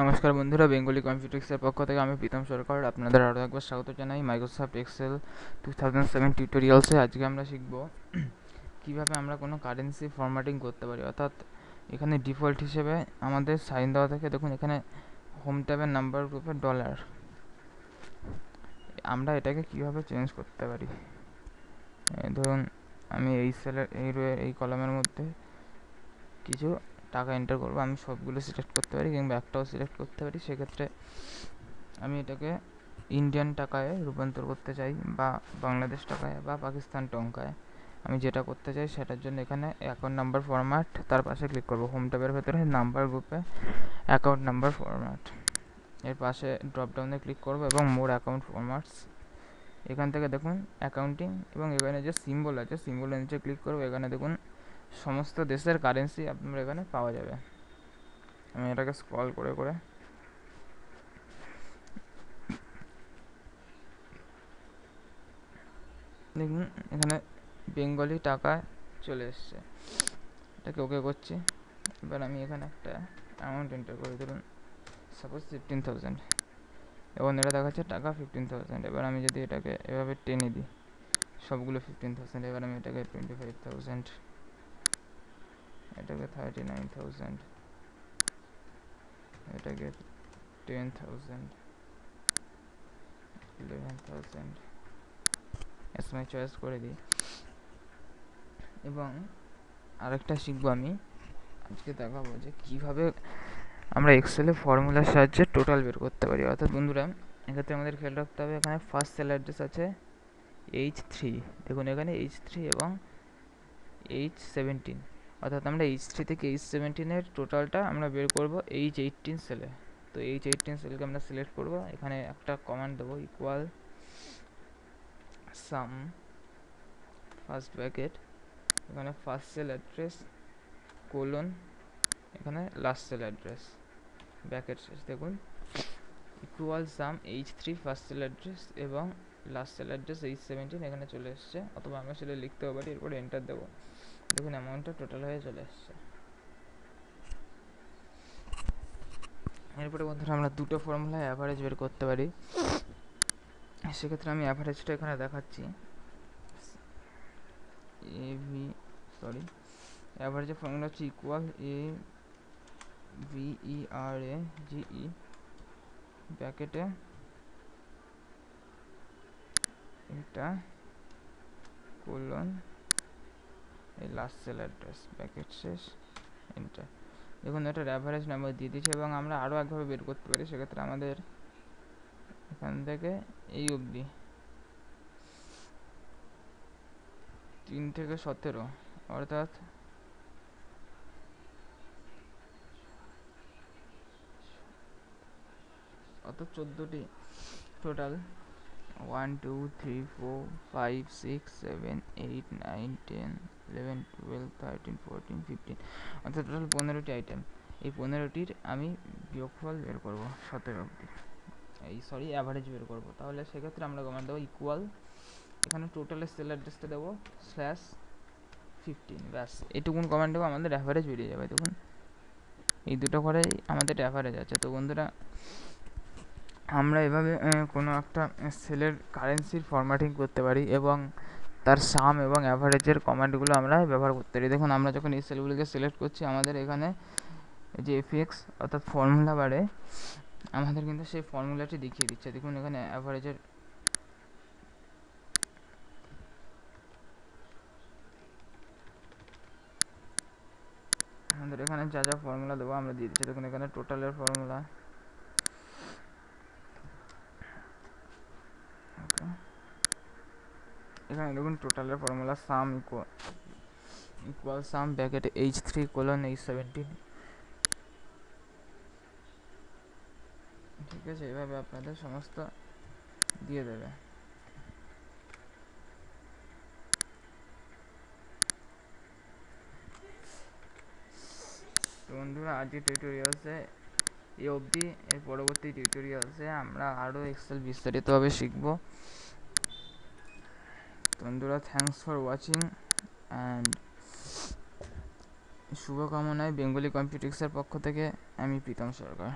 নমস্কার বন্ধুরা Bengali computer পক্ষ থেকে আমি প্রীতম সরকার আপনাদের আরও একবার স্বাগত জানাই Microsoft Excel two thousand seven টিউটোরিয়ালসে আজকে আমরা শিখব কীভাবে আমরা কোনো কারেন্সি ফরম্যাটিং করতে পারি অর্থাৎ এখানে ডিফল্ট হিসেবে আমাদের সাইন দেওয়া থাকে দেখুন এখানে হোম ট্যাবের নাম্বার গ্রুপে ডলার আমরা এটাকে কীভাবে চেঞ্জ করতে পারি ধরুন আমি এই সেলের এই এই কলামের মধ্যে কিছু টাকা এন্টার করব আমি সবগুলো সিলেক্ট করতে পারি কিংবা একটাও সিলেক্ট করতে পারি সেক্ষেত্রে আমি এটাকে ইন্ডিয়ান টাকায় রূপান্তর করতে চাই বা বাংলাদেশ টাকায় বা পাকিস্তান টঙ্কায় আমি যেটা করতে চাই সেটার জন্য এখানে অ্যাকাউন্ট নাম্বার ফরম্যাট তার পাশে ক্লিক করবো হোম ট্যাবের ভেতরে নাম্বার গ্রুপে অ্যাকাউন্ট নাম্বার ফরম্যাট এর পাশে ড্রপডাউনে ক্লিক করব এবং মোর অ্যাকাউন্ট ফরম্যাটস এখান থেকে দেখুন অ্যাকাউন্টিং এবং এখানে যে সিম্বল আছে সিম্বলের নিচে ক্লিক করবো এখানে দেখুন সমস্ত দেশের কারেন্সি আপনার এখানে পাওয়া যাবে আমি এটাকে স্ক্রল করে করে দেখুন এখানে বেঙ্গলি টাকা চলে এসছে এটাকে ওকে করছি এবার আমি এখানে একটা অ্যামাউন্ট এন্টার করে ধরুন সাপোজ ফিফটিন থাউজেন্ড এবং এটা দেখাচ্ছে টাকা ফিফটিন থাউজেন্ড এবার আমি যদি এটাকে এভাবে টেনে দিই সবগুলো ফিফটিন থাউজেন্ড এবার আমি এটাকে টোয়েন্টি ফাইভ থাউজেন্ড এটাকে থার্টি নাইন থাউজেন্ড এটাকে টেন থাউজেন্ড ইলেভেন থাউজেন্ড এসময় চয়েস করে দিই এবং আরেকটা শিখবো আমি আজকে দেখাবো যে কীভাবে আমরা এক্সেলে ফর্মুলার সাহায্যে টোটাল বের করতে পারি অর্থাৎ বন্ধুরা এক্ষেত্রে আমাদের খেয়াল রাখতে হবে এখানে ফার্স্ট সেল অ্যাড্রেস আছে এইচ থ্রি দেখুন এখানে এইচ থ্রি এবং এইচ সেভেন্টিন অর্থাৎ আমরা এইচ থ্রি থেকে এইচ সেভেন্টিনের টোটালটা আমরা বের করবো এইচ এইটিন সেলে তো এইচ এইটিন সেলকে আমরা সিলেক্ট করবো এখানে একটা কমান্ড দেবো ইকুয়াল সাম ফার্স্ট ব্যাকেট এখানে ফার্স্ট সেল অ্যাড্রেস কোলন এখানে লাস্ট সেল অ্যাড্রেস ব্যাকেট শেষ দেখুন equal sum H three first cell address এবং last cell address H seventeen এখানে চলে এসছে অথবা আমি সেটা লিখতেও পারি এরপরে এন্টার দেবো দেখুন অ্যামাউন্টটা টোটাল হয়ে চলে এসছে এরপরে বন্ধুরা আমরা দুটো ফর্মুলা অ্যাভারেজ বের করতে পারি সেক্ষেত্রে আমি অ্যাভারেজটা এখানে দেখাচ্ছি e, e, A V sorry অ্যাভারেজের ফর্মুলা হচ্ছে equal A V E R A G E ব্যাকেটে এটা কোলন এই লাস্ট সেল অ্যাড্রেস ব্যাকেট শেষ এন্টার দেখুন এটা অ্যাভারেজ নাম্বার দিয়ে দিয়েছে এবং আমরা আরও একভাবে বের করতে পারি সেক্ষেত্রে আমাদের এখান থেকে এই অবধি তিন থেকে সতেরো অর্থাৎ অত চোদ্দোটি total one two three four five six seven eight nine ten eleven twelve thirteen fourteen fifteen অর্থাৎ টোটাল পনেরোটি আইটেম এই পনেরোটির আমি বিয়োগফল বের করব সতেরো অবধি এই সরি অ্যাভারেজ বের করব তাহলে সেক্ষেত্রে আমরা কমান্ড দেবো ইকুয়াল এখানে টোটালের সেল অ্যাড্রেসটা দেবো স্ল্যাশ ফিফটিন ব্যাস এটুকুন কমান্ড দেবো আমাদের অ্যাভারেজ বেরিয়ে যাবে দেখুন এই দুটো ঘরেই আমাদের অ্যাভারেজ আছে তো বন্ধুরা আমরা এভাবে কোনো একটা সেলের কারেন্সির ফরম্যাটিং করতে পারি এবং তার সাম এবং অ্যাভারেজের কমান্ডগুলো আমরা ব্যবহার করতে পারি দেখুন আমরা যখন এই সেলগুলিকে সিলেক্ট করছি আমাদের এখানে যে এফএক্স অর্থাৎ ফর্মুলা বারে আমাদের কিন্তু সেই ফর্মুলাটি দেখিয়ে দিচ্ছে দেখুন এখানে অ্যাভারেজের আমাদের এখানে যা যা ফর্মুলা দেবো আমরা দিয়ে দিচ্ছি দেখুন এখানে টোটালের ফর্মুলা এখানে দেখুন টোটালের formula sum equal equal sum bracket H three colon H seventeen ঠিক আছে এভাবে আপনাদের সমস্ত দিয়ে দেবে তো বন্ধুরা আজকে টিউটোরিয়ালসে এই অবধি এর পরবর্তী টিউটোরিয়ালসে আমরা আরও এক্সেল বিস্তারিতভাবে শিখবো বন্ধুরা থ্যাংকস ফর ওয়াচিং অ্যান্ড শুভকামনায় বেঙ্গলি কম্পিউটিক্সের পক্ষ থেকে আমি প্রীতম সরকার